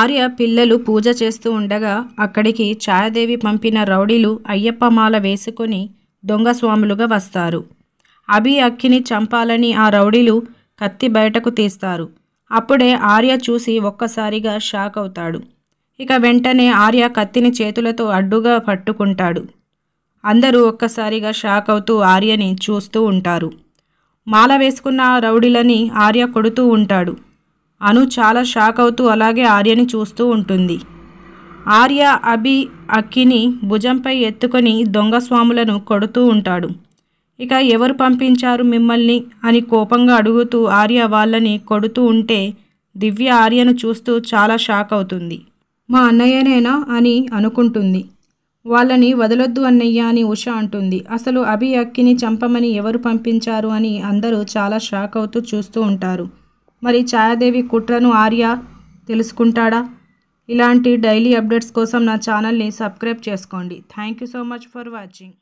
ఆర్య పిల్లలు పూజ చేస్తూ ఉండగా అక్కడికి ఛాయదేవి పంపిన రౌడీలు అయ్యప్ప మాల వేసుకొని దొంగ స్వాములుగా వస్తారు అభి అక్కిని చంపాలని ఆ రౌడీలు కత్తి బయటకు తీస్తారు అప్పుడే ఆర్య చూసి ఒక్కసారిగా షాక్ అవుతాడు ఇక వెంటనే ఆర్య కత్తిని చేతులతో అడ్డుగా పట్టుకుంటాడు అందరూ ఒక్కసారిగా షాక్ అవుతూ ఆర్యని చూస్తూ ఉంటారు మాల వేసుకున్న రౌడీలని ఆర్య కొడుతూ ఉంటాడు అను చాలా షాక్ అవుతూ అలాగే ఆర్యని చూస్తూ ఉంటుంది ఆర్య అభి అక్కిని భుజంపై ఎత్తుకొని దొంగ స్వాములను కొడుతూ ఉంటాడు ఇక ఎవరు పంపించారు మిమ్మల్ని అని కోపంగా అడుగుతూ ఆర్య వాళ్ళని కొడుతూ ఉంటే దివ్య ఆర్యను చూస్తూ చాలా షాక్ అవుతుంది మా అన్నయ్యనేనా అని అనుకుంటుంది వాళ్ళని వదలొద్దు అన్నయ్య అని ఉష అంటుంది అసలు అభి అక్కిని చంపమని ఎవరు పంపించారు అని అందరూ చాలా షాక్ అవుతూ చూస్తూ ఉంటారు మరి ఛాయాదేవి కుట్రను ఆర్య తెలుసుకుంటాడా ఇలాంటి డైలీ అప్డేట్స్ కోసం నా ఛానల్ని సబ్స్క్రైబ్ చేసుకోండి thank you so much for watching